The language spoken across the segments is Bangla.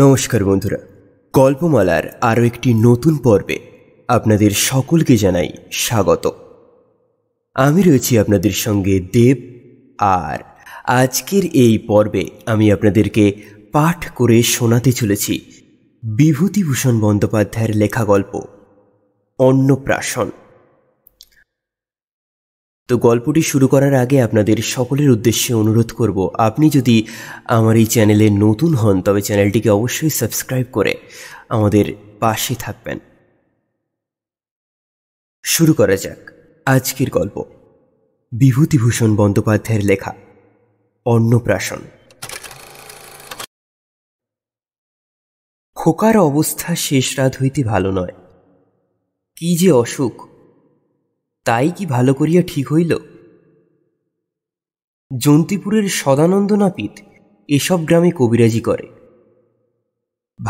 নমস্কার বন্ধুরা গল্পমালার আরও একটি নতুন পর্বে আপনাদের সকলকে জানাই স্বাগত আমি রয়েছি আপনাদের সঙ্গে দেব আর আজকের এই পর্বে আমি আপনাদেরকে পাঠ করে শোনাতে চলেছি বিভূতিভূষণ বন্দ্যোপাধ্যায়ের লেখা গল্প অন্নপ্রাশন তো গল্পটি শুরু করার আগে আপনাদের সকলের উদ্দেশ্যে অনুরোধ করব আপনি যদি আমার এই চ্যানেলে নতুন হন তবে চ্যানেলটিকে অবশ্যই সাবস্ক্রাইব করে আমাদের পাশে থাকবেন শুরু করা যাক আজকের গল্প বিভূতিভূষণ বন্দ্যোপাধ্যায়ের লেখা অন্নপ্রাশন খোকার অবস্থা শেষ রাত হইতে ভালো নয় কি যে অসুখ তাই কি ভালো করিয়া ঠিক হইল জন্তিপুরের সদানন্দ নাপিত এসব গ্রামে কবিরাজি করে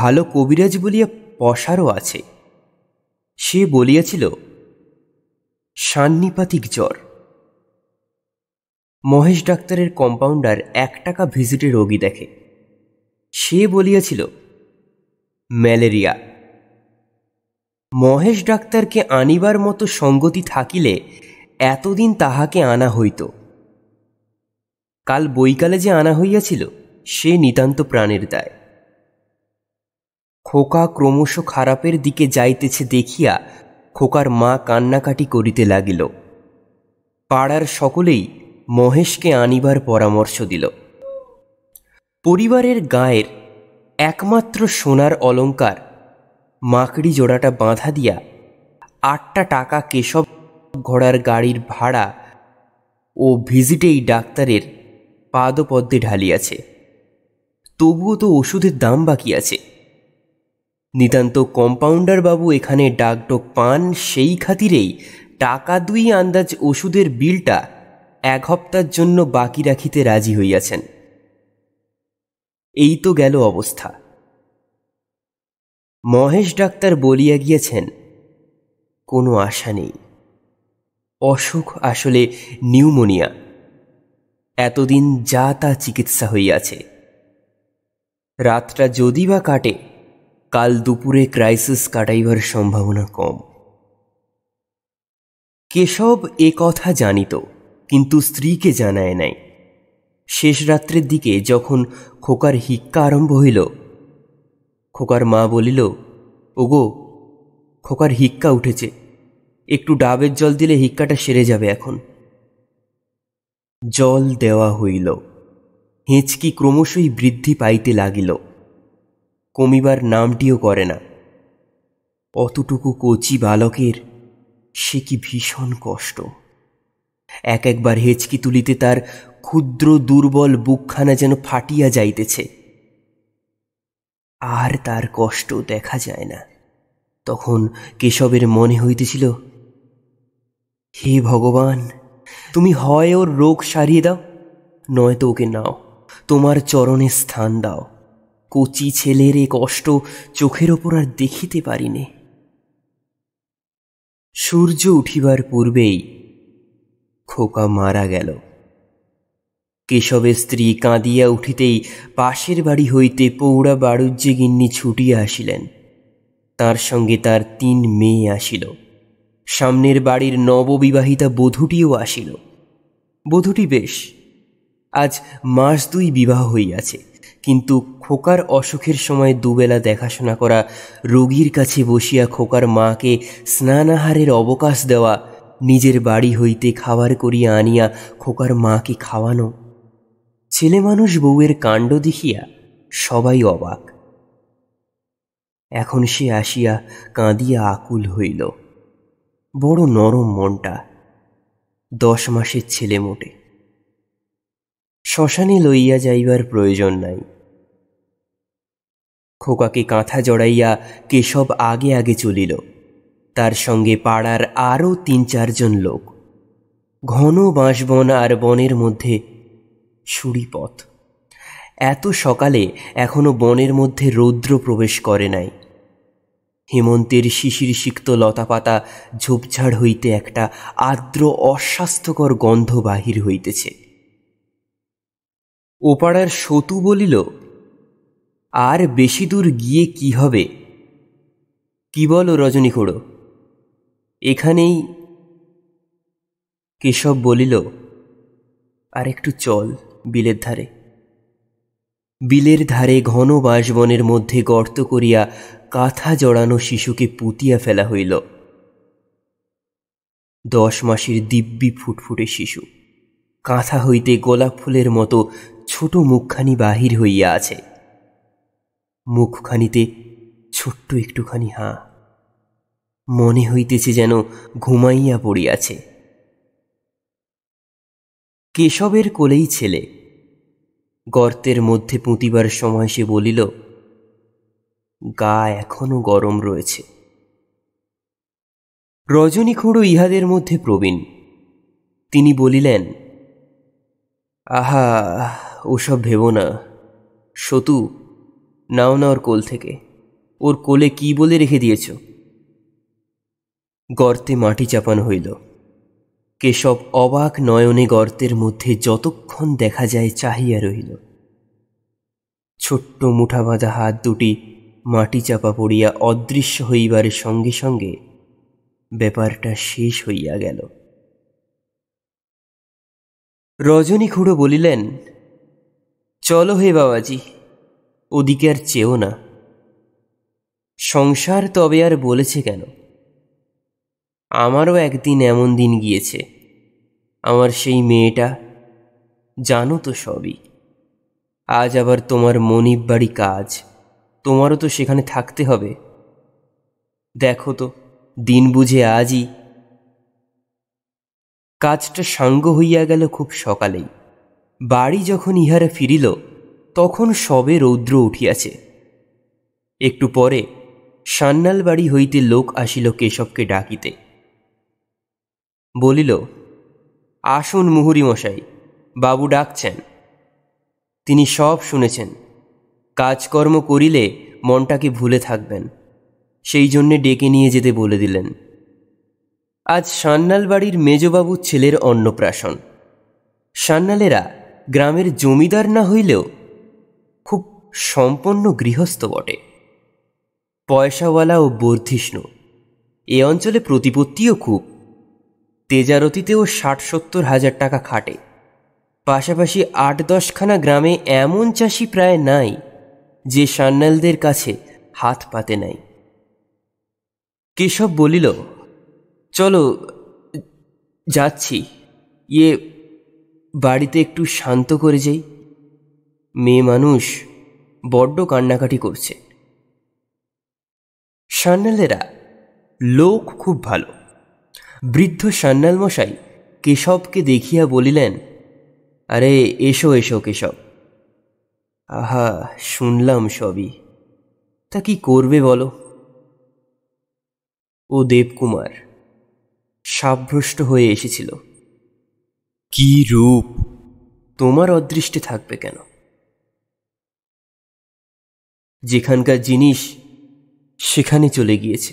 ভালো কবিরাজ বলিয়া পশারও আছে সে বলিয়াছিল সান্নিপাতিক জ্বর মহেশ ডাক্তারের কম্পাউন্ডার এক টাকা ভিজিটে রোগী দেখে সে বলিয়াছিল ম্যালেরিয়া মহেশ ডাক্তারকে আনিবার মতো সঙ্গতি থাকিলে এতদিন তাহাকে আনা হইত কাল বৈকালে যে আনা হইয়াছিল সে নিতান্ত প্রাণের দায় খোকা ক্রমশ খারাপের দিকে যাইতেছে দেখিয়া খোকার মা কান্নাকাটি করিতে লাগিল পাড়ার সকলেই মহেশকে আনিবার পরামর্শ দিল পরিবারের গায়ের একমাত্র সোনার অলঙ্কার মাকড়ি জোড়াটা বাঁধা দিয়া আটটা টাকা কেশব ঘোড়ার গাড়ির ভাড়া ও ভিজিটেই ডাক্তারের পাদপদ্মে ঢালিয়াছে তবুও তো ওষুধের দাম বাকি আছে নিতান্ত কম্পাউন্ডার বাবু এখানে ডাকডোক পান সেই খাতিরেই টাকা দুই আন্দাজ ওষুধের বিলটা এক হপ্তার জন্য বাকি রাখিতে রাজি হইয়াছেন এই তো গেল অবস্থা মহেশ ডাক্তার বলিয়া গিয়েছেন কোনো আশা নেই অসুখ আসলে নিউমোনিয়া এতদিন যা তা চিকিৎসা হইয়াছে রাতটা যদি বা কাটে কাল দুপুরে ক্রাইসিস কাটাইবার সম্ভাবনা কম কেশব এ কথা জানিত কিন্তু স্ত্রীকে জানায় নাই শেষ রাত্রের দিকে যখন খোকার হিক্কা আরম্ভ হইল খোকার মা বলিল ওগো খোকার হিক্কা উঠেছে একটু ডাবের জল দিলে হিক্কাটা সেরে যাবে এখন জল দেওয়া হইল হেঁচকি ক্রমশই বৃদ্ধি পাইতে লাগিল কমিবার নামটিও করে না অতটুকু কচি বালকের সে কি ভীষণ কষ্ট এক একবার হেঁচকি তুলিতে তার ক্ষুদ্র দুর্বল বুকখানা যেন ফাটিয়া যাইতেছে আর তার কষ্ট দেখা যায় না তখন কেশবের মনে হইতেছিল হে ভগবান তুমি হয় ওর রোগ সারিয়ে দাও নয়তো ওকে নাও তোমার চরণে স্থান দাও কচি ছেলের এ কষ্ট চোখের ওপর আর দেখিতে পারিনি সূর্য উঠিবার পূর্বেই খোকা মারা গেল কেশবের স্ত্রী কাঁদিয়া উঠিতেই পাশের বাড়ি হইতে পৌড়া বাড়ুজ্যে গিন্নি ছুটিয়া আসিলেন তার সঙ্গে তার তিন মেয়ে আসিল সামনের বাড়ির নববিবাহিতা বধূটিও আসিল বধূটি বেশ আজ মাস দুই বিবাহ হইয়াছে কিন্তু খোকার অসুখের সময় দুবেলা দেখাশোনা করা রোগীর কাছে বসিয়া খোকার মাকে স্নানাহারের অবকাশ দেওয়া নিজের বাড়ি হইতে খাবার করিয়া আনিয়া খোকার মাকে খাওয়ানো ছেলে মানুষ বউয়ের কাণ্ড দেখিয়া সবাই অবাক এখন সে আসিয়া কাঁদিয়া আকুল হইল বড় নরম মনটা দশ মাসের ছেলে মোটে শ্মশানে লইয়া যাইবার প্রয়োজন নাই খোকাকে কাঁথা জড়াইয়া কেশব আগে আগে চলিল তার সঙ্গে পাড়ার আরও তিন চারজন লোক ঘন বাঁশবন আর বনের মধ্যে সুরিপথ এত সকালে এখনো বনের মধ্যে রৌদ্র প্রবেশ করে নাই হেমন্তের শিশির সিক্ত লতাপাতা ঝোপঝাড় হইতে একটা আর্দ্র অস্বাস্থ্যকর গন্ধ বাহির হইতেছে ওপাড়ার সতু বলিল আর বেশি দূর গিয়ে কি হবে কি বলো রজনী খুড়ো এখানেই কেশব বলিল আর একটু চল বিলের ধারে বিলের ধারে ঘন বাসবনের মধ্যে গর্ত করিয়া কাঁথা জড়ানো শিশুকে পুতিয়া ফেলা হইল দশ মাসের দিব্যি ফুটফুটে শিশু কাঁথা হইতে গোলাপ ফুলের মতো ছোট মুখখানি বাহির হইয়া আছে মুখখানিতে ছোট্ট একটুখানি হাঁ মনে হইতেছে যেন ঘুমাইয়া পড়িয়াছে কেশবের কোলেই ছেলে গর্তের মধ্যে পুঁতিবার সময় সে বলিল গা এখনো গরম রয়েছে রজনী খুঁড়ো ইহাদের মধ্যে প্রবীণ তিনি বলিলেন আহা ওসব ভেব না সতু নাও না ওর কোল থেকে ওর কোলে কি বলে রেখে দিয়েছ গর্তে মাটি চাপানো হইল কেশব অবাক নয়নে গর্তের মধ্যে যতক্ষণ দেখা যায় চাহিয়া রহিল ছোট্ট মুঠা বাঁধা হাত দুটি মাটি চাপা পড়িয়া অদৃশ্য হইবার সঙ্গে সঙ্গে ব্যাপারটা শেষ হইয়া গেল রজনী খুঁড়ো বলিলেন চলো হে বাবাজি ওদিকে আর চেও না সংসার তবে আর বলেছে কেন আমারও একদিন এমন দিন গিয়েছে আমার সেই মেয়েটা জানো তো সবই আজ আবার তোমার মনিব বাড়ি কাজ তোমারও তো সেখানে থাকতে হবে দেখো তো দিন বুঝে আজই কাজটা সাঙ্গ হইয়া গেল খুব সকালেই বাড়ি যখন ইহারা ফিরিল তখন সবে রৌদ্র উঠিয়াছে একটু পরে সান্নাল বাড়ি হইতে লোক আসিল কেশবকে ডাকিতে বলিল আসুন মুহুরি মশাই বাবু ডাকছেন তিনি সব শুনেছেন কাজকর্ম করিলে মনটাকে ভুলে থাকবেন সেই জন্যে ডেকে নিয়ে যেতে বলে দিলেন আজ সান্নাল বাড়ির মেজবাবুর ছেলের অন্নপ্রাশন সান্নালেরা গ্রামের জমিদার না হইলেও খুব সম্পন্ন গৃহস্থ বটে পয়সাওয়ালা ও বর্ধিষ্ণু এ অঞ্চলে প্রতিপত্তিও খুব তেজারতিতেও ষাট সত্তর হাজার টাকা খাটে পাশাপাশি আট দশখানা গ্রামে এমন চাষি প্রায় নাই যে সান্যালদের কাছে হাত পাতে নাই কেশব বলিল চলো যাচ্ছি ইয়ে বাড়িতে একটু শান্ত করে যাই মেয়ে মানুষ বড্ড কান্নাকাটি করছে সান্যালেরা লোক খুব ভালো বৃদ্ধ মশাই কেশবকে দেখিয়া বলিলেন আরে এসো এসো কেশব আহা শুনলাম সবই তা কি করবে বলো ও দেবকুমার সাভ্রষ্ট হয়ে এসেছিল কি রূপ তোমার অদৃষ্টে থাকবে কেন যেখানকার জিনিস সেখানে চলে গিয়েছে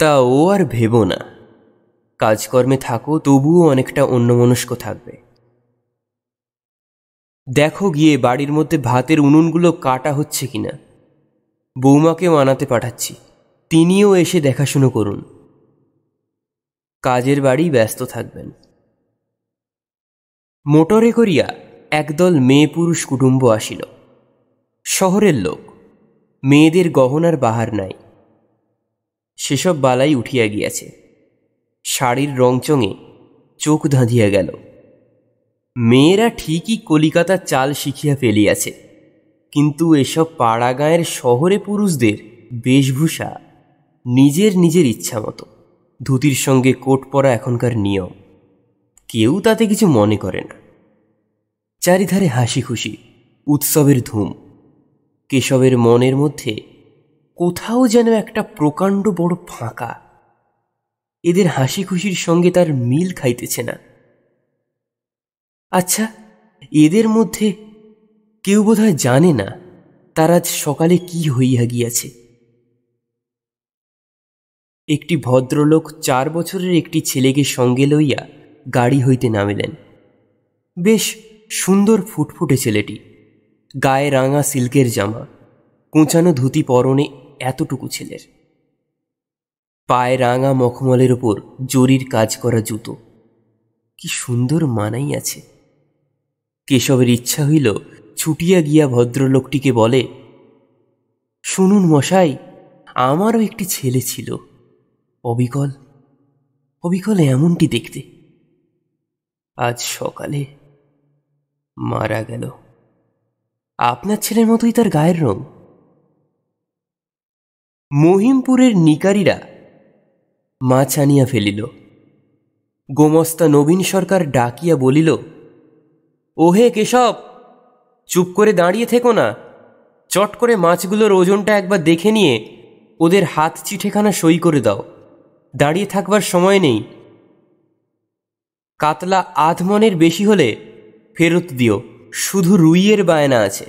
তা ও আর ভেবো না কাজকর্মে থাকো তবুও অনেকটা অন্যমনস্ক থাকবে দেখো গিয়ে বাড়ির মধ্যে ভাতের উনুনগুলো কাটা হচ্ছে কিনা বৌমাকেও আনাতে পাঠাচ্ছি তিনিও এসে দেখাশুনো করুন কাজের বাড়ি ব্যস্ত থাকবেন মোটরে করিয়া একদল মেয়ে পুরুষ কুটুম্ব আসিল শহরের লোক মেয়েদের গহনার বাহার নাই সেসব বালাই উঠিয়া গিয়াছে শাড়ির রংচঙে চোখ ধাঁধিয়া গেল মেয়েরা ঠিকই কলিকাতা চাল শিখিয়া ফেলিয়াছে কিন্তু এসব পাড়াগাঁয়ের শহরে পুরুষদের বেশভূষা নিজের নিজের ইচ্ছা মতো ধুতির সঙ্গে কোট পরা এখনকার নিয়ম কেউ তাতে কিছু মনে করে না চারিধারে হাসি খুশি উৎসবের ধুম কেশবের মনের মধ্যে কোথাও যেন একটা প্রকাণ্ড বড় ফাঁকা এদের হাসি খুশির সঙ্গে তার মিল খাইতেছে না আচ্ছা এদের মধ্যে কেউ বোধহয় জানে না তার আজ সকালে কি হইয়া গিয়াছে একটি ভদ্রলোক চার বছরের একটি ছেলেকে সঙ্গে লইয়া গাড়ি হইতে নামিলেন বেশ সুন্দর ফুটফুটে ছেলেটি গায়ে রাঙা সিল্কের জামা কোঁচানো ধুতি পরনে এতটুকু ছেলের পায়ে রাঙা মখমলের ওপর জরির কাজ করা জুতো কি সুন্দর মানাই আছে কেশবের ইচ্ছা হইল ছুটিয়া গিয়া ভদ্রলোকটিকে বলে শুনুন মশাই আমারও একটি ছেলে ছিল অবিকল অবিকল এমনটি দেখতে আজ সকালে মারা গেল আপনার ছেলের মতোই তার গায়ের রঙ মহিমপুরের নিকারীরা মাছ আনিয়া ফেলিল গোমস্তা নবীন সরকার ডাকিয়া বলিল ওহে কেশব চুপ করে দাঁড়িয়ে থেকো না চট করে মাছগুলোর ওজনটা একবার দেখে নিয়ে ওদের হাত চিঠেখানা সই করে দাও দাঁড়িয়ে থাকবার সময় নেই কাতলা আধমনের বেশি হলে ফেরত দিও শুধু রুইয়ের বায়না আছে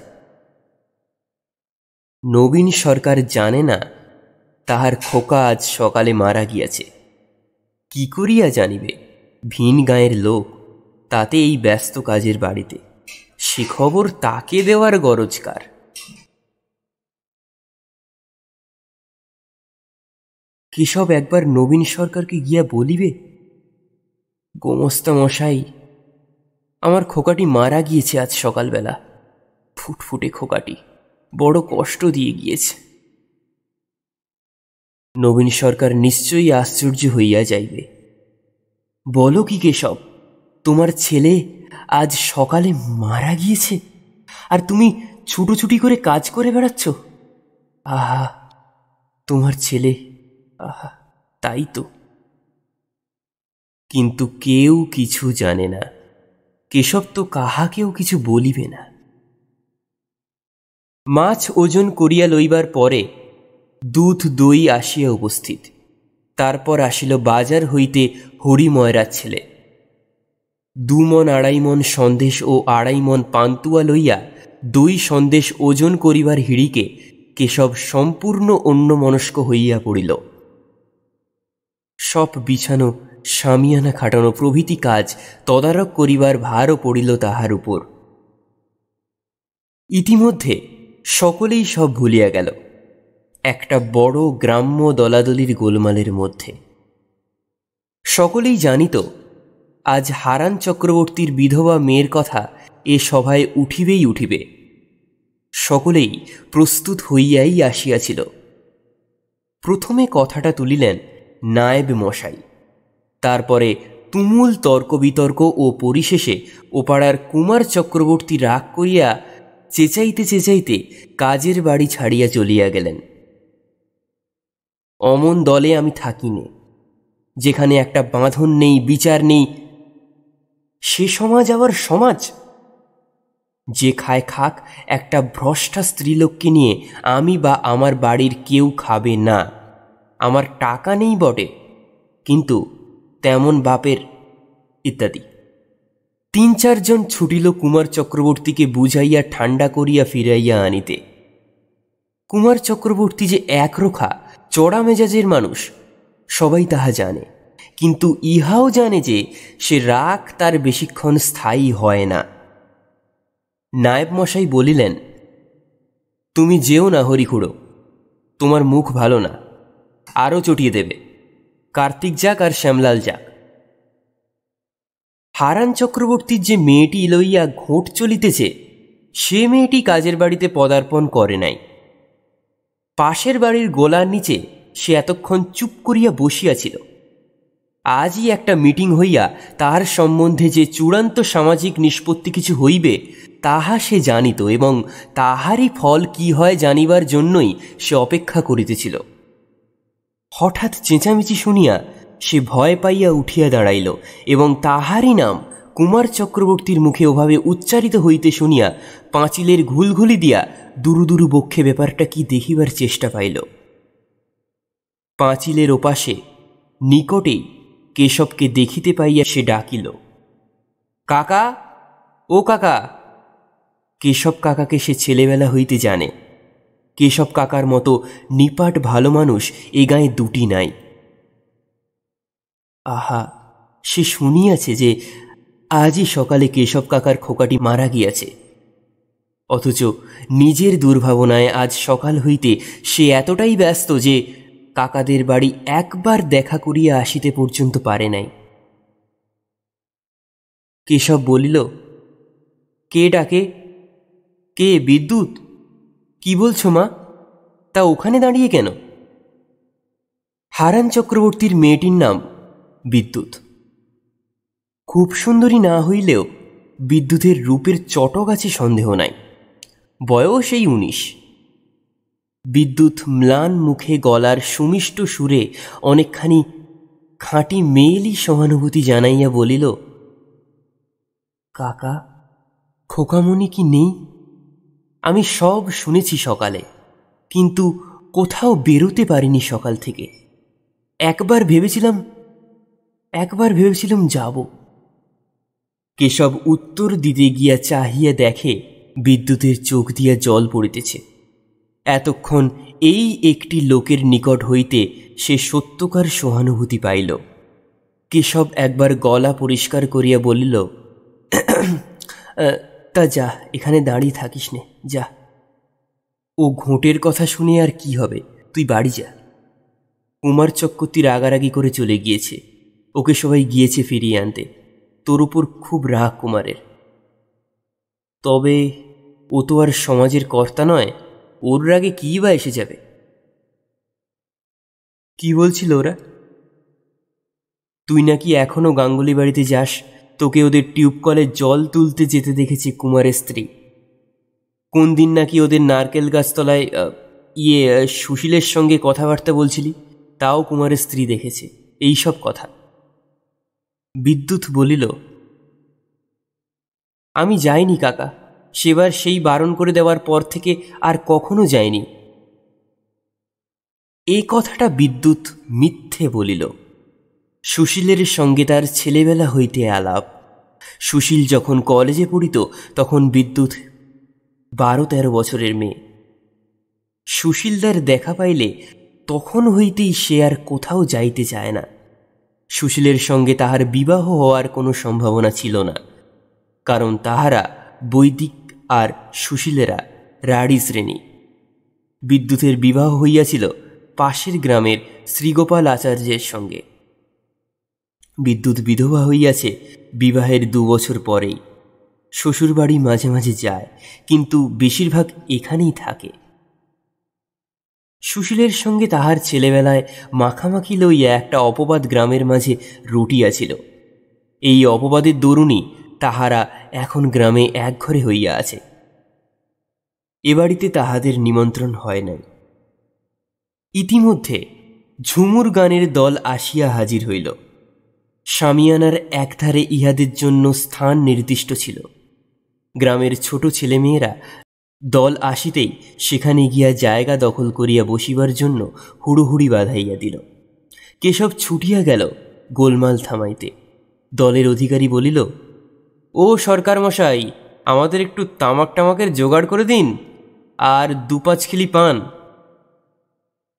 নবীন সরকার জানে না তাহার খোকা আজ সকালে মারা গিয়াছে কি করিয়া জানিবে ভিন গাঁয়ের লোক তাতে এই ব্যস্ত কাজের বাড়িতে সে খবর তাকে দেওয়ার গরজকার কেশব একবার নবীন সরকারকে গিয়া বলিবে গোমস্তা মশাই আমার খোকাটি মারা গিয়েছে আজ সকালবেলা ফুটফুটে খোকাটি বড় কষ্ট দিয়ে গিয়েছে নবীন সরকার নিশ্চয়ই আশ্চর্য হইয়া যাইবে বলো কি কেশব তোমার ছেলে আজ সকালে মারা গিয়েছে আর তুমি ছুটোছুটি করে কাজ করে বেড়াচ্ছ আহা তোমার ছেলে আহা তাই তো কিন্তু কেউ কিছু জানে না কেশব তো কাহাকেও কিছু বলিবে না মাছ ওজন করিয়া লইবার পরে দুধ দই আসিয়া উপস্থিত তারপর আসিল বাজার হইতে হরিময়রার ছেলে দুমন আড়াই মন সন্দেশ ও আড়াই মন পান্তুয়া লইয়া দুই সন্দেশ ওজন করিবার হিড়িকে কেশব সম্পূর্ণ অন্যমনস্ক হইয়া পড়িল সব বিছানো সামিয়ানা খাটানো প্রভৃতি কাজ তদারক করিবার ভারও পড়িল তাহার উপর ইতিমধ্যে সকলেই সব ভুলিয়া গেল একটা বড় গ্রাম্য দলাদলির গোলমালের মধ্যে সকলেই জানিত আজ হারান চক্রবর্তীর বিধবা মেয়ের কথা এ সভায় উঠিবেই উঠিবে সকলেই প্রস্তুত হইয়াই আসিয়াছিল প্রথমে কথাটা তুলিলেন নায়েব মশাই তারপরে তুমুল তর্ক বিতর্ক ও পরিশেষে ওপাড়ার কুমার চক্রবর্তী রাগ করিয়া চেঁচাইতে চেঁচাইতে কাজের বাড়ি ছাড়িয়া চলিয়া গেলেন অমন দলে আমি থাকি নে যেখানে একটা বাঁধন নেই বিচার নেই সে সমাজ আবার সমাজ যে খায় খাক একটা ভ্রষ্টা স্ত্রীলোককে নিয়ে আমি বা আমার বাড়ির কেউ খাবে না আমার টাকা নেই বটে কিন্তু তেমন বাপের ইত্যাদি তিন চারজন ছুটিল কুমার চক্রবর্তীকে বুঝাইয়া ঠান্ডা করিয়া ফিরাইয়া আনিতে কুমার চক্রবর্তী যে একরোখা চড়া মেজাজের মানুষ সবাই তাহা জানে কিন্তু ইহাও জানে যে সে রাগ তার বেশিক্ষণ স্থায়ী হয় না নায়েব মশাই বলিলেন তুমি যেও না হরিখুড়ো তোমার মুখ ভালো না আরও চটিয়ে দেবে কার্তিক যাক আর শ্যামলাল যাক হারান চক্রবর্তীর যে মেয়েটি লইয়া ঘোট চলিতেছে সে মেয়েটি কাজের বাড়িতে পদার্পণ করে নাই পাশের বাড়ির গোলার নিচে সে এতক্ষণ চুপ করিয়া বসিয়াছিল আজই একটা মিটিং হইয়া তাহার সম্বন্ধে যে চূড়ান্ত সামাজিক নিষ্পত্তি কিছু হইবে তাহা সে জানিত এবং তাহারই ফল কি হয় জানিবার জন্যই সে অপেক্ষা করিতেছিল হঠাৎ চেঁচামেচি শুনিয়া সে ভয় পাইয়া উঠিয়া দাঁড়াইল এবং তাহারই নাম কুমার চক্রবর্তীর মুখে ওভাবে উচ্চারিত হইতে শুনিয়া পাঁচিলের ঘুলঘুলি দিয়া দুরু দুরু বক্ষে ব্যাপারটা কি দেখিবার চেষ্টা পাইল পাঁচিলের ওপাশে নিকটে কেশবকে দেখিতে পাইয়া সে ডাকিল কাকা ও কাকা কেশব কাকাকে সে ছেলেবেলা হইতে জানে কেশব কাকার মতো নিপাট ভালো মানুষ এ গায়ে দুটি নাই আহা সে শুনিয়াছে যে আজই সকালে কেশব কাকার খোকাটি মারা গিয়াছে অথচ নিজের দুর্ভাবনায় আজ সকাল হইতে সে এতটাই ব্যস্ত যে কাকাদের বাড়ি একবার দেখা করিয়া আসিতে পর্যন্ত পারে নাই কেশব বলিল কে ডাকে কে বিদ্যুৎ কি বলছো মা তা ওখানে দাঁড়িয়ে কেন হারান চক্রবর্তীর মেয়েটির নাম বিদ্যুৎ খুব সুন্দরী না হইলেও বিদ্যুতের রূপের চটক আছে সন্দেহ নাই বয়স এই উনিশ বিদ্যুৎ ম্লান মুখে গলার সুমিষ্ট সুরে অনেকখানি খাঁটি মেয়েলি সহানুভূতি জানাইয়া বলিল কাকা খোকামণি কি নেই আমি সব শুনেছি সকালে কিন্তু কোথাও বেরোতে পারিনি সকাল থেকে একবার ভেবেছিলাম একবার ভেবেছিলাম যাবো কেশব উত্তর দিতে গিয়া চাহিয়া দেখে বিদ্যুতের চোখ দিয়া জল পড়িতেছে এতক্ষণ এই একটি লোকের নিকট হইতে সে সত্যকার সহানুভূতি পাইল কেশব একবার গলা পরিষ্কার করিয়া বলিল তা যা এখানে দাঁড়িয়ে থাকিস নে যা ও ঘোটের কথা শুনে আর কি হবে তুই বাড়ি যা কুমার চক্রবর্তী রাগারাগি করে চলে গিয়েছে ওকে সবাই গিয়েছে ফিরিয়ে আনতে তোর উপর খুব রাগ কুমারের তবে ও তো আর সমাজের কর্তা নয় ওর রাগে কী বা এসে যাবে কি বলছিল ওরা তুই নাকি এখনও গাঙ্গুলি বাড়িতে যাস তোকে ওদের টিউব কলে জল তুলতে যেতে দেখেছি কুমারের স্ত্রী কোন দিন নাকি ওদের নারকেল গাছতলায় ইয়ে সুশীলের সঙ্গে কথাবার্তা বলছিলি তাও কুমারের স্ত্রী দেখেছে এই সব কথা বিদ্যুৎ বলিল আমি যাইনি কাকা সেবার সেই বারণ করে দেওয়ার পর থেকে আর কখনো যায়নি এ কথাটা বিদ্যুৎ মিথ্যে বলিল সুশীলের সঙ্গে তার ছেলেবেলা হইতে আলাপ সুশীল যখন কলেজে পড়িত তখন বিদ্যুৎ বারো তেরো বছরের মেয়ে সুশীলদার দেখা পাইলে তখন হইতেই সে আর কোথাও যাইতে চায় না সুশীলের সঙ্গে তাহার বিবাহ হওয়ার কোনো সম্ভাবনা ছিল না কারণ তাহারা বৈদিক আর সুশীলেরা রাড়ি শ্রেণী বিদ্যুতের বিবাহ হইয়াছিল পাশের গ্রামের শ্রীগোপাল আচার্যের সঙ্গে বিদ্যুৎ বিধবা হইয়াছে বিবাহের দু বছর পরেই শ্বশুরবাড়ি মাঝে মাঝে যায় কিন্তু বেশিরভাগ এখানেই থাকে সুশীলের সঙ্গে তাহার ছেলেবেলায় মাখামাখি লইয়া একটা অপবাদ গ্রামের মাঝে রুটিয়াছিল এই অপবাদের দরুণই তাহারা এখন গ্রামে একঘরে হইয়া আছে এ বাড়িতে তাহাদের নিমন্ত্রণ হয় নাই ইতিমধ্যে ঝুমুর গানের দল আসিয়া হাজির হইল সামিয়ানার একধারে ইহাদের জন্য স্থান নির্দিষ্ট ছিল গ্রামের ছোট ছেলেমেয়েরা দল আসিতেই সেখানে গিয়া জায়গা দখল করিয়া বসিবার জন্য হুড়ুহুড়ি বাঁধাইয়া দিল কেশব ছুটিয়া গেল গোলমাল থামাইতে দলের অধিকারী বলিল ও সরকার মশাই আমাদের একটু তামাক টামাকের জোগাড় করে দিন আর দু পাঁচ খিলি পান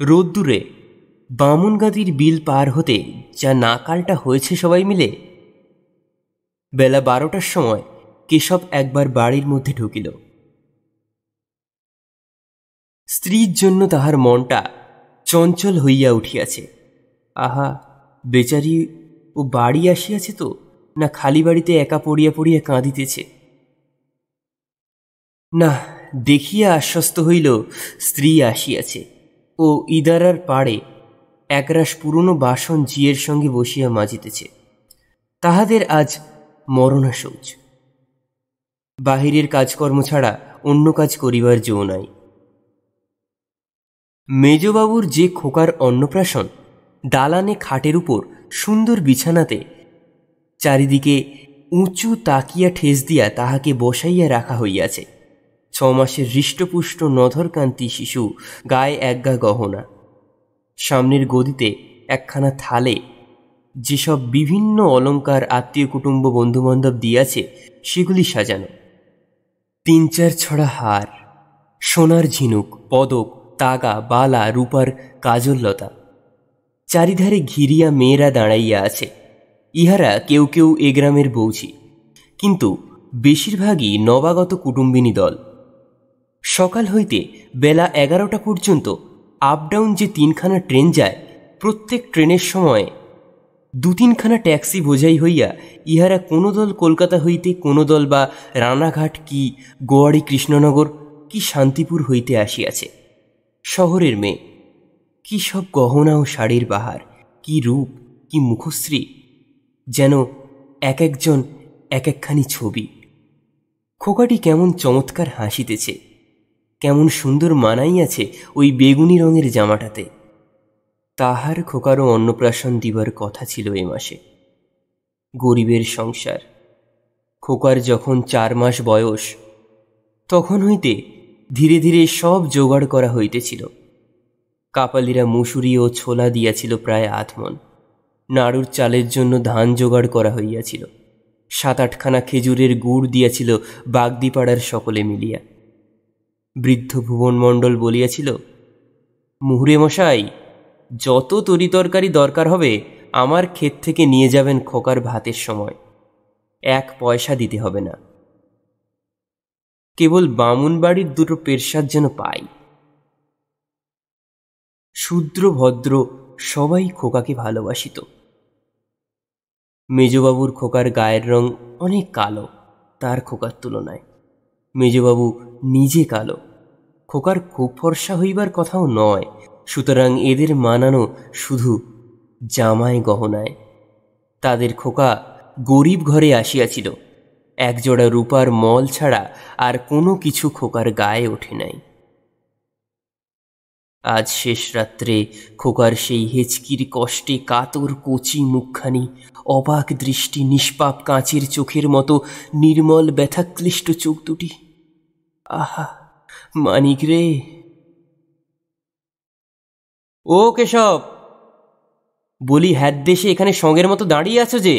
রোদ্দুরে বামুনগাদির বিল পার হতে যা নাকালটা হয়েছে সবাই মিলে বেলা বারোটার সময় কেশব একবার বাড়ির মধ্যে ঢুকিল স্ত্রীর জন্য তাহার মনটা চঞ্চল হইয়া উঠিয়াছে আহা বেচারি ও বাড়ি আসিয়াছে তো না খালি বাড়িতে একা পড়িয়া পড়িয়া কাঁদিতেছে না দেখিয়া আশ্বস্ত হইল স্ত্রী আসিয়াছে ও ইদারার পাড়ে একরাশ পুরনো বাসন জিয়ের সঙ্গে বসিয়া মাজিতেছে তাহাদের আজ মরণাশৌচ বাহিরের কাজকর্ম ছাড়া অন্য কাজ করিবার জো নাই মেজবাবুর যে খোকার অন্নপ্রাশন দালানে খাটের উপর সুন্দর বিছানাতে চারিদিকে উঁচু তাকিয়া ঠেস দিয়া তাহাকে বসাইয়া রাখা হইয়াছে ছ মাসের হৃষ্টপুষ্ট নধরকান্তি শিশু গায়ে একগা গহনা সামনের গদিতে একখানা থালে যেসব বিভিন্ন অলঙ্কার আত্মীয় কুটুম্ব বন্ধুবান্ধব দিয়াছে সেগুলি সাজানো তিন চার ছড়া হার সোনার ঝিনুক পদক তাগা বালা রূপার কাজল্যতা চারিধারে ঘিরিয়া মেয়েরা দাঁড়াইয়া আছে ইহারা কেউ কেউ এ গ্রামের বৌঝি কিন্তু বেশিরভাগই নবাগত কুটুম্বিনী দল সকাল হইতে বেলা এগারোটা পর্যন্ত আপডাউন যে তিনখানা ট্রেন যায় প্রত্যেক ট্রেনের সময় দু তিনখানা ট্যাক্সি বোঝাই হইয়া ইহারা কোনো দল কলকাতা হইতে কোনো দল বা রানাঘাট কি গোয়াড়ি কৃষ্ণনগর কি শান্তিপুর হইতে আসিয়াছে শহরের মেয়ে কি সব গহনা ও শাড়ির বাহার কি রূপ কি মুখশ্রী যেন এক একজন এক একখানি ছবি খোকাটি কেমন চমৎকার হাসিতেছে কেমন সুন্দর মানাই আছে ওই বেগুনি রঙের জামাটাতে তাহার খোকারও অন্নপ্রাশন দিবার কথা ছিল এ মাসে গরিবের সংসার খোকার যখন চার মাস বয়স তখন হইতে ধীরে ধীরে সব জোগাড় করা হইতেছিল কাপালিরা মুসুরি ও ছোলা দিয়াছিল প্রায় আধমন নাড়ুর চালের জন্য ধান জোগাড় করা হইয়াছিল সাত আটখানা খেজুরের গুড় দিয়াছিল বাগদিপাড়ার সকলে মিলিয়া বৃদ্ধ ভুবন মণ্ডল বলিয়াছিল মুহুরে মশাই যত তরিতরকারি দরকার হবে আমার ক্ষেত থেকে নিয়ে যাবেন খোকার ভাতের সময় এক পয়সা দিতে হবে না কেবল বামুনবাড়ির দুটো পেরসাদ যেন পাই শূদ্র ভদ্র সবাই খোকাকে ভালোবাসিত মেজবাবুর খোকার গায়ের রং অনেক কালো তার খোকার তুলনায় মেজবাবু নিজে কালো খোকার খুব ফর্সা হইবার কথাও নয় সুতরাং এদের মানানো শুধু জামায় গহনায় তাদের খোকা গরিব ঘরে আসিয়াছিল একজোড়া রূপার মল ছাড়া আর কোনো কিছু খোকার গায়ে ওঠে নাই আজ শেষ রাত্রে খোকার সেই হেচকির কষ্টে কাতর কচি মুখখানি অবাক দৃষ্টি নিষ্পাপ কাঁচের চোখের মতো নির্মল ব্যথাক্লিষ্ট চোখ দুটি আহা মানিক রে ও কেশব বলি দেশে এখানে সঙ্গের মতো দাঁড়িয়ে আছো যে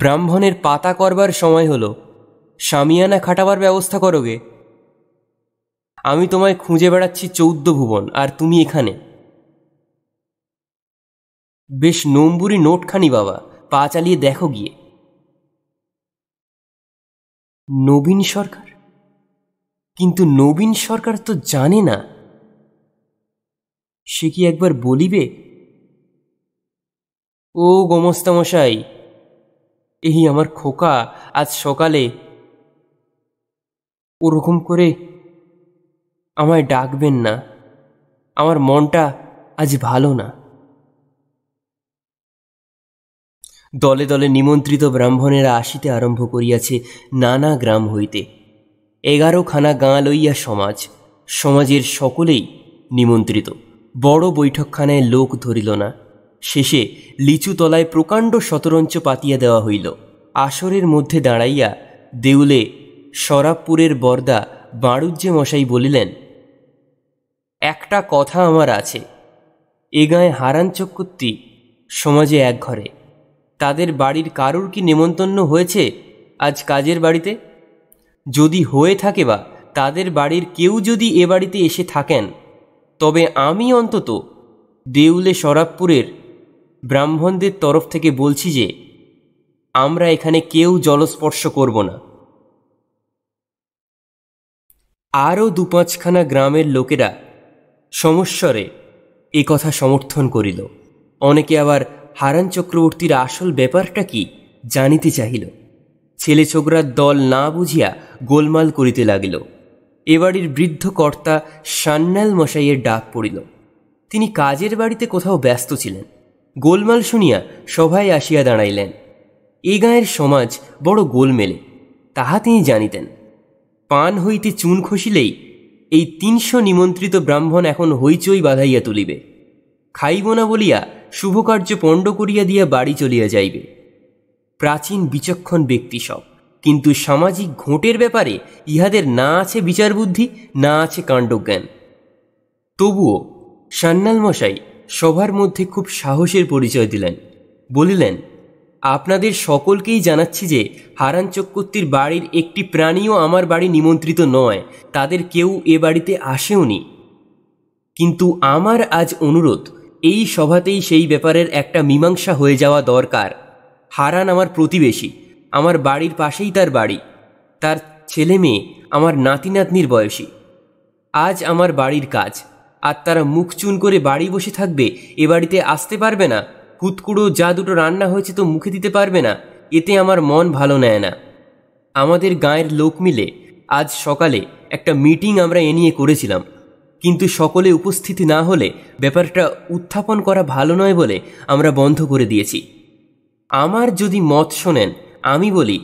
ব্রাহ্মণের পাতা করবার সময় হলো সামিয়ানা খাটাবার ব্যবস্থা করোগে আমি তোমায় খুঁজে বেড়াচ্ছি চৌদ্দ ভুবন আর তুমি এখানে বেশ নম্বুরি নোটখানি বাবা পা চালিয়ে দেখো গিয়ে নবীন সরকার কিন্তু নবীন সরকার তো জানে না সে কি একবার বলিবে ও গোমস্তামশাই এই আমার খোকা আজ সকালে ওরকম করে আমায় ডাকবেন না আমার মনটা আজ ভালো না দলে দলে নিমন্ত্রিত ব্রাহ্মণেরা আসিতে আরম্ভ করিয়াছে নানা গ্রাম হইতে এগারোখানা গাঁ লইয়া সমাজ সমাজের সকলেই নিমন্ত্রিত বড় বৈঠকখানায় লোক ধরিল না শেষে লিচুতলায় প্রকাণ্ড শতরঞ্চ পাতিয়া দেওয়া হইল আসরের মধ্যে দাঁড়াইয়া দেউলে সরাবপুরের বর্দা বাড়ুজ্জে মশাই বলিলেন একটা কথা আমার আছে এ গাঁয়ে হারান চক্রবর্তী সমাজে এক ঘরে তাদের বাড়ির কারুর কি নেমন্তন্ন হয়েছে আজ কাজের বাড়িতে যদি হয়ে থাকে বা তাদের বাড়ির কেউ যদি এ বাড়িতে এসে থাকেন তবে আমি অন্তত দেউলে সরাবপুরের ব্রাহ্মণদের তরফ থেকে বলছি যে আমরা এখানে কেউ জলস্পর্শ করব না আরও দু পাঁচখানা গ্রামের লোকেরা সমস্বরে এ কথা সমর্থন করিল অনেকে আবার হারান চক্রবর্তীর আসল ব্যাপারটা কি জানিতে চাহিল ছেলে ছোকরার দল না বুঝিয়া গোলমাল করিতে লাগিল এবাড়ির বৃদ্ধ কর্তা সান্নাল মশাইয়ের ডাক পড়িল তিনি কাজের বাড়িতে কোথাও ব্যস্ত ছিলেন গোলমাল শুনিয়া সভায় আসিয়া দাঁড়াইলেন এ গাঁয়ের সমাজ বড় গোলমেলে তাহা তিনি জানিতেন পান হইতে চুন খসিলেই এই তিনশো নিমন্ত্রিত ব্রাহ্মণ এখন হইচই বাঁধাইয়া তুলিবে খাইব না বলিয়া শুভকার্য পণ্ড করিয়া দিয়া বাড়ি চলিয়া যাইবে প্রাচীন বিচক্ষণ ব্যক্তি সব কিন্তু সামাজিক ঘোঁটের ব্যাপারে ইহাদের না আছে বিচারবুদ্ধি না আছে কাণ্ডজ্ঞান তবুও সান্নাল মশাই সবার মধ্যে খুব সাহসের পরিচয় দিলেন বলিলেন আপনাদের সকলকেই জানাচ্ছি যে হারান চক্রবর্তীর বাড়ির একটি প্রাণীও আমার বাড়ি নিমন্ত্রিত নয় তাদের কেউ এ বাড়িতে আসেওনি কিন্তু আমার আজ অনুরোধ এই সভাতেই সেই ব্যাপারের একটা মীমাংসা হয়ে যাওয়া দরকার হারান আমার প্রতিবেশী আমার বাড়ির পাশেই তার বাড়ি তার ছেলে মেয়ে আমার নাতি নাতনির বয়সী আজ আমার বাড়ির কাজ আর তারা মুখ চুন করে বাড়ি বসে থাকবে এ বাড়িতে আসতে পারবে না কুতকুড়ো যা দুটো রান্না হয়েছে তো মুখে দিতে পারবে না এতে আমার মন ভালো নেয় না আমাদের গাঁয়ের লোক মিলে আজ সকালে একটা মিটিং আমরা এ নিয়ে করেছিলাম কিন্তু সকলে উপস্থিতি না হলে ব্যাপারটা উত্থাপন করা ভালো নয় বলে আমরা বন্ধ করে দিয়েছি আমার যদি মত শোনেন আমি বলি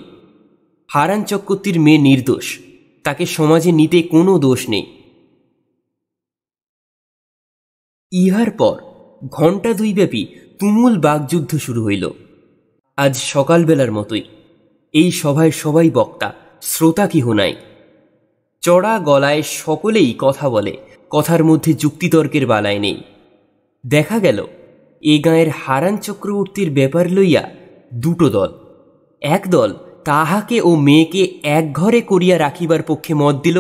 হারান চক্রবর্তীর মেয়ে নির্দোষ তাকে সমাজে নিতে কোনো দোষ নেই ইহার পর ঘণ্টা দুইব্যাপী তুমুল বাগযুদ্ধ শুরু হইল আজ সকালবেলার মতোই এই সভায় সবাই বক্তা শ্রোতা কেহ নাই চড়া গলায় সকলেই কথা বলে কথার মধ্যে যুক্তিতর্কের বালায় নেই দেখা গেল এ গাঁয়ের হারান চক্রবর্তীর ব্যাপার লইয়া দুটো দল এক দল তাহাকে ও মেয়েকে এক ঘরে করিয়া রাখিবার পক্ষে মত দিল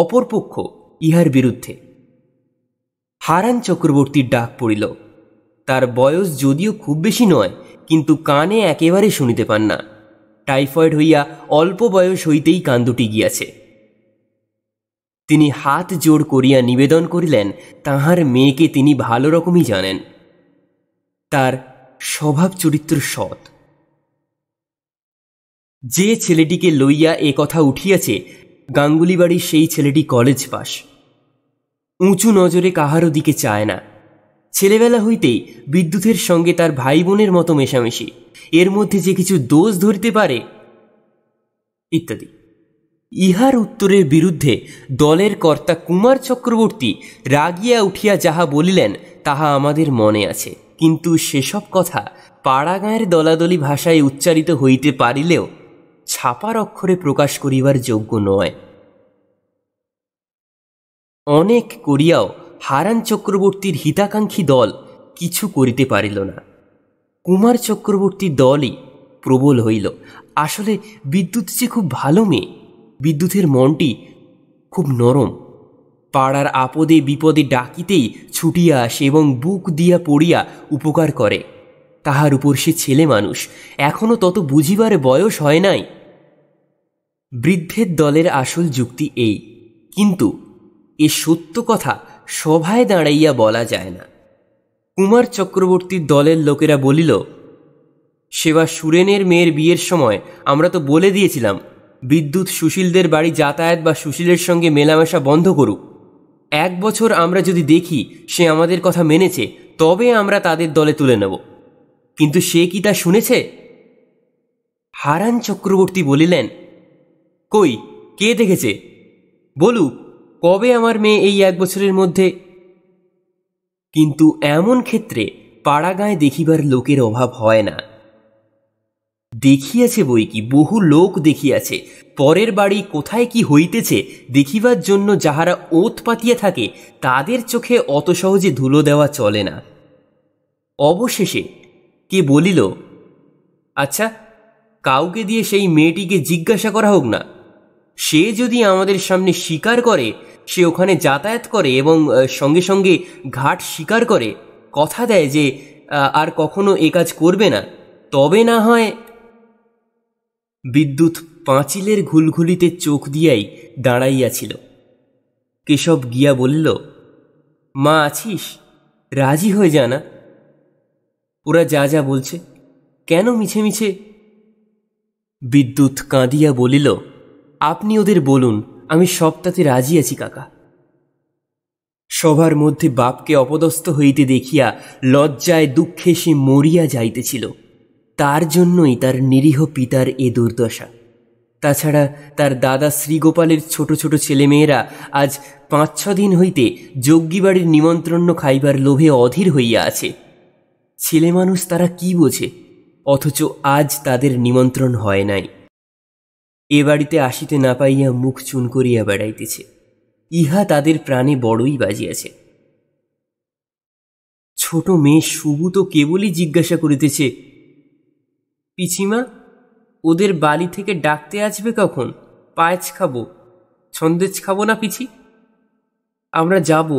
অপর পক্ষ ইহার বিরুদ্ধে হারান চক্রবর্তীর ডাক পড়িল তার বয়স যদিও খুব বেশি নয় কিন্তু কানে একেবারে শুনিতে পান না টাইফয়েড হইয়া অল্প বয়স হইতেই কান দুটি গিয়াছে তিনি হাত জোড় করিয়া নিবেদন করিলেন তাহার মেয়েকে তিনি ভালো রকমই জানেন তার স্বভাব চরিত্র সৎ যে ছেলেটিকে লইয়া এ কথা উঠিয়াছে গাঙ্গুলি বাড়ির সেই ছেলেটি কলেজ পাশ উঁচু নজরে কাহারও দিকে চায় না ছেলেবেলা হইতেই বিদ্যুতের সঙ্গে তার ভাই বোনের মতো মেশামেশি এর মধ্যে যে কিছু দোষ ধরিতে পারে ইত্যাদি ইহার উত্তরের বিরুদ্ধে দলের কর্তা কুমার চক্রবর্তী রাগিয়া উঠিয়া যাহা বলিলেন তাহা আমাদের মনে আছে কিন্তু সেসব কথা পাড়াগাঁয়ের দলাদলি ভাষায় উচ্চারিত হইতে পারিলেও ছাপার অক্ষরে প্রকাশ করিবার যোগ্য নয় অনেক করিয়াও হারান চক্রবর্তীর হিতাকাঙ্ক্ষী দল কিছু করিতে পারিল না কুমার চক্রবর্তীর দলই প্রবল হইল আসলে বিদ্যুৎ যে খুব ভালো মেয়ে বিদ্যুতের মনটি খুব নরম পাড়ার আপদে বিপদে ডাকিতেই ছুটিয়া আসে এবং বুক দিয়া পড়িয়া উপকার করে তাহার উপর সে ছেলে মানুষ এখনও তত বুঝিবার বয়স হয় নাই বৃদ্ধের দলের আসল যুক্তি এই কিন্তু এ সত্য কথা সভায় দাঁড়াইয়া বলা যায় না কুমার চক্রবর্তীর দলের লোকেরা বলিল সেবা সুরেনের মেয়ের বিয়ের সময় আমরা তো বলে দিয়েছিলাম বিদ্যুৎ সুশীলদের বাড়ি যাতায়াত বা সুশীলের সঙ্গে মেলামেশা বন্ধ করুক এক বছর আমরা যদি দেখি সে আমাদের কথা মেনেছে তবে আমরা তাদের দলে তুলে নেব কিন্তু সে কি তা শুনেছে হারান চক্রবর্তী বলিলেন কই কে দেখেছে বলুক কবে আমার মেয়ে এই এক বছরের মধ্যে কিন্তু এমন ক্ষেত্রে পাড়াগাঁয় দেখিবার লোকের অভাব হয় না দেখিয়াছে বই কি বহু লোক দেখিয়াছে পরের বাড়ি কোথায় কি হইতেছে দেখিবার জন্য যাহারা ওত পাতিয়া থাকে তাদের চোখে অত সহজে ধুলো দেওয়া চলে না অবশেষে কে বলিল আচ্ছা কাউকে দিয়ে সেই মেয়েটিকে জিজ্ঞাসা করা হোক না সে যদি আমাদের সামনে স্বীকার করে সে ওখানে যাতায়াত করে এবং সঙ্গে সঙ্গে ঘাট স্বীকার করে কথা দেয় যে আর কখনো এ কাজ করবে না তবে না হয় বিদ্যুৎ পাঁচিলের ঘুলঘুলিতে চোখ দিয়াই দাঁড়াইয়াছিল কেশব গিয়া বলল মা আছিস রাজি হয়ে জানা ওরা যা যা বলছে কেন মিছে মিছে বিদ্যুৎ কাঁদিয়া বলিল আপনি ওদের বলুন আমি সবটাতে রাজি আছি কাকা সবার মধ্যে বাপকে অপদস্থ হইতে দেখিয়া লজ্জায় দুঃখে সে মরিয়া যাইতেছিল তার জন্যই তার নিরীহ পিতার এ দুর্দশা তাছাড়া তার দাদা শ্রীগোপালের ছোট ছোট ছেলেমেয়েরা আজ পাঁচ ছ দিন হইতে বাড়ির নিমন্ত্রণ খাইবার লোভে অধীর হইয়া আছে ছেলে মানুষ তারা কি বোঝে অথচ আজ তাদের নিমন্ত্রণ হয় নাই এ বাড়িতে আসিতে না পাইয়া মুখ চুন করিয়া বেড়াইতেছে ইহা তাদের প্রাণে বড়ই বাজিয়াছে ছোট মেয়ে শুভু তো কেবলই জিজ্ঞাসা করিতেছে পিছিমা ওদের বালি থেকে ডাকতে আসবে কখন পায়েচ খাবো সন্দেশ খাবো না পিছি আমরা যাব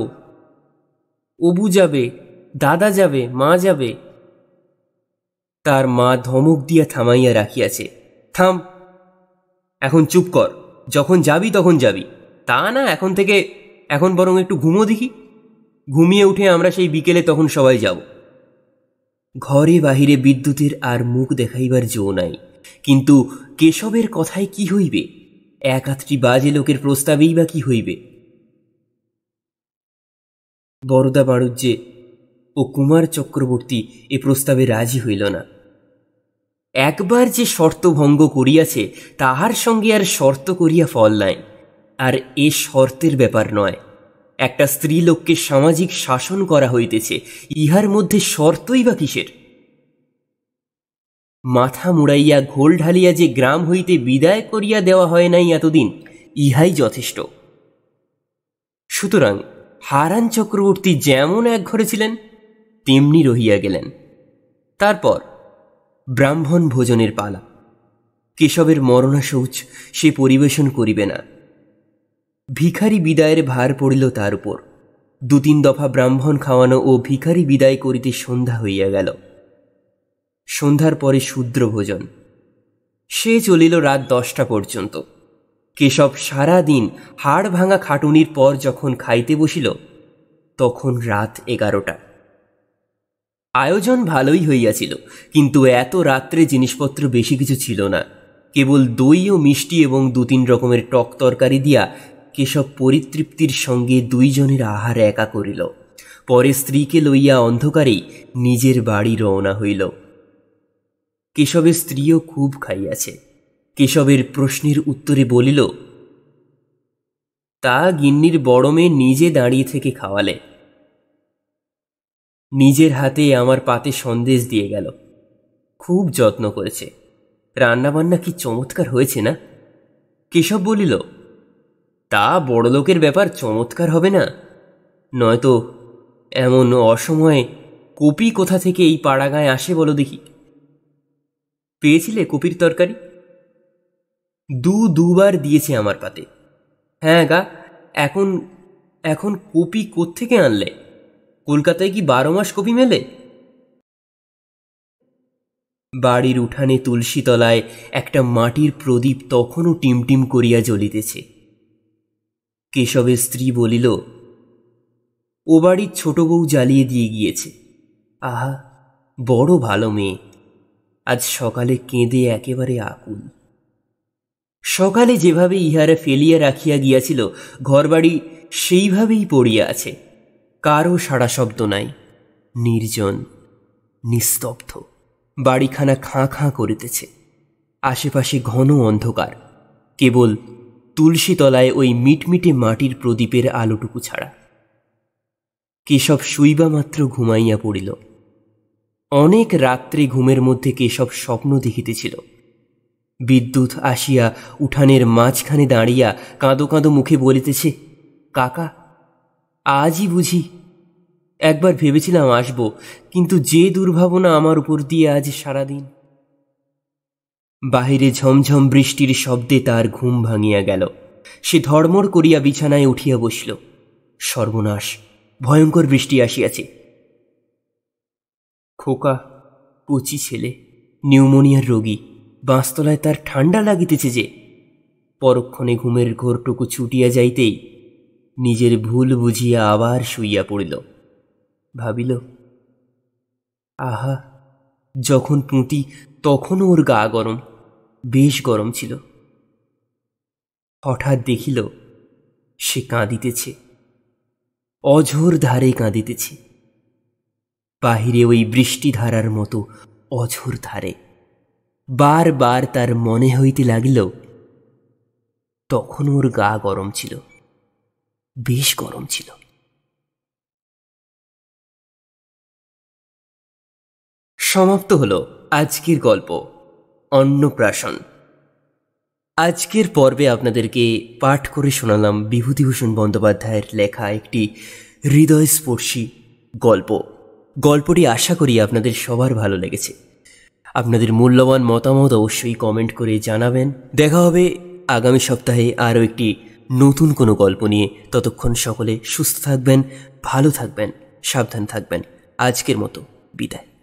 অবু যাবে দাদা যাবে মা যাবে তার মা ধমক দিয়া থামাইয়া রাখিয়াছে থাম এখন চুপ কর যখন যাবি তখন যাবি তা না এখন থেকে এখন বরং একটু ঘুমো দেখি ঘুমিয়ে উঠে আমরা সেই বিকেলে তখন সবাই যাব ঘরে বাহিরে বিদ্যুতের আর মুখ দেখাইবার জো নাই কিন্তু কেশবের কথায় কি হইবে এক আধটি বাজে লোকের প্রস্তাবেই বা কি হইবে বরদা বাড়ুজ্যে ও কুমার চক্রবর্তী এ প্রস্তাবে রাজি হইল না একবার যে শর্ত ভঙ্গ করিয়াছে তাহার সঙ্গে আর শর্ত করিয়া ফল নাই আর এ শর্তের ব্যাপার নয় একটা স্ত্রীলোককে সামাজিক শাসন করা হইতেছে ইহার মধ্যে শর্তই বা কিসের মাথা মুড়াইয়া ঘোল ঢালিয়া যে গ্রাম হইতে বিদায় করিয়া দেওয়া হয় নাই এতদিন ইহাই যথেষ্ট সুতরাং হারান চক্রবর্তী যেমন একঘরে ছিলেন তেমনি রহিয়া গেলেন তারপর ব্রাহ্মণ ভোজনের পালা কেশবের মরণাশৌচ সে পরিবেশন করিবে না ভিখারি বিদায়ের ভার পড়িল তার উপর দু তিন দফা ব্রাহ্মণ খাওয়ানো ও ভিখারি বিদায় করিতে সন্ধ্যা হইয়া গেল সন্ধ্যার পরে শূদ্র ভোজন সে চলিল রাত দশটা পর্যন্ত কেশব সারা দিন হাড় ভাঙা খাটুনির পর যখন খাইতে বসিল তখন রাত এগারোটা আয়োজন ভালোই হইয়াছিল কিন্তু এত রাত্রে জিনিসপত্র বেশি কিছু ছিল না কেবল দই ও মিষ্টি এবং দু তিন রকমের টক তরকারি দিয়া কেশব পরিতৃপ্তির সঙ্গে দুইজনের আহার একা করিল পরে স্ত্রীকে লইয়া অন্ধকারেই নিজের বাড়ি রওনা হইল কেশবের স্ত্রীও খুব খাইয়াছে কেশবের প্রশ্নের উত্তরে বলিল তা গিন্নির বড় মেয়ে নিজে দাঁড়িয়ে থেকে খাওয়ালে নিজের হাতে আমার পাতে সন্দেশ দিয়ে গেল খুব যত্ন করেছে রান্নাবান্না কি চমৎকার হয়েছে না কেশব বলিল তা বড়লোকের ব্যাপার চমৎকার হবে না নয়তো এমন অসময়ে কপি কোথা থেকে এই পাড়াগায় আসে বলো দেখি পেয়েছিলে কপির তরকারি দু দুবার দিয়েছে আমার পাতে হ্যাঁ গা এখন এখন কপি কোত্থেকে আনলে কলকাতায় কি বারো মাস কবি মেলে বাড়ির উঠানে তুলসীতলায় একটা মাটির প্রদীপ তখনও টিমটিম করিয়া জ্বলিতেছে কেশবের স্ত্রী বলিল ও বাড়ির ছোট বউ জ্বালিয়ে দিয়ে গিয়েছে আহা বড় ভালো মেয়ে আজ সকালে কেঁদে একেবারে আকুল সকালে যেভাবে ইহারা ফেলিয়া রাখিয়া গিয়াছিল ঘরবাড়ি সেইভাবেই পড়িয়া আছে কারও সারা শব্দ নাই নির্জন নিস্তব্ধ বাড়িখানা খাঁ খাঁ করিতেছে আশেপাশে ঘন অন্ধকার কেবল তুলসীতলায় ওই মিটমিটে মাটির প্রদীপের আলোটুকু ছাড়া কেশব শুইবা মাত্র ঘুমাইয়া পড়িল অনেক রাত্রে ঘুমের মধ্যে কেশব স্বপ্ন দেখিতেছিল বিদ্যুৎ আসিয়া উঠানের মাঝখানে দাঁড়িয়া কাঁদো কাঁদো মুখে বলিতেছে কাকা আজই বুঝি একবার ভেবেছিলাম আসব কিন্তু যে দুর্ভাবনা আমার উপর দিয়ে আজ সারাদিন বাহিরে ঝমঝম বৃষ্টির শব্দে তার ঘুম ভাঙিয়া গেল সে ধর্মর করিয়া বিছানায় উঠিয়া বসল সর্বনাশ ভয়ঙ্কর বৃষ্টি আসিয়াছে খোকা কচি ছেলে নিউমোনিয়ার রোগী বাঁশতলায় তার ঠান্ডা লাগিতেছে যে পরক্ষণে ঘুমের ঘোরটুকু ছুটিয়া যাইতেই নিজের ভুল বুঝিয়া আবার শুইয়া পড়িল ভাবিল আহা যখন পুঁতি তখনও ওর গা গরম বেশ গরম ছিল হঠাৎ দেখিল সে কাঁদিতেছে অঝোর ধারে কাঁদিতেছে বাহিরে ওই বৃষ্টিধারার মতো অঝোর ধারে বারবার তার মনে হইতে লাগিল তখন ওর গা গরম ছিল বেশ গরম ছিল সমাপ্ত হল আজকের গল্প অন্নপ্রাশন আজকের পর্বে আপনাদেরকে পাঠ করে শোনালাম বিভূতিভূষণ বন্দ্যোপাধ্যায়ের লেখা একটি হৃদয়স্পর্শী গল্প গল্পটি আশা করি আপনাদের সবার ভালো লেগেছে আপনাদের মূল্যবান মতামত অবশ্যই কমেন্ট করে জানাবেন দেখা হবে আগামী সপ্তাহে আরও একটি নতুন কোনো গল্প নিয়ে ততক্ষণ সকলে সুস্থ থাকবেন ভালো থাকবেন সাবধান থাকবেন আজকের মতো বিদায়